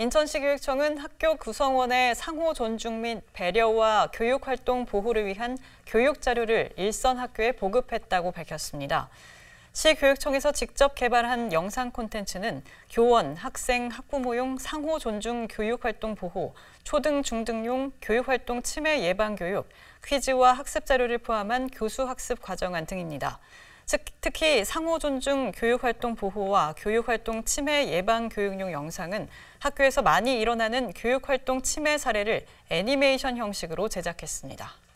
인천시교육청은 학교 구성원의 상호 존중 및 배려와 교육활동 보호를 위한 교육자료를 일선 학교에 보급했다고 밝혔습니다. 시교육청에서 직접 개발한 영상 콘텐츠는 교원, 학생, 학부모용 상호 존중 교육활동 보호, 초등, 중등용 교육활동 침해 예방 교육, 퀴즈와 학습 자료를 포함한 교수 학습 과정안 등입니다. 특히 상호 존중 교육활동 보호와 교육활동 침해 예방 교육용 영상은 학교에서 많이 일어나는 교육활동 침해 사례를 애니메이션 형식으로 제작했습니다.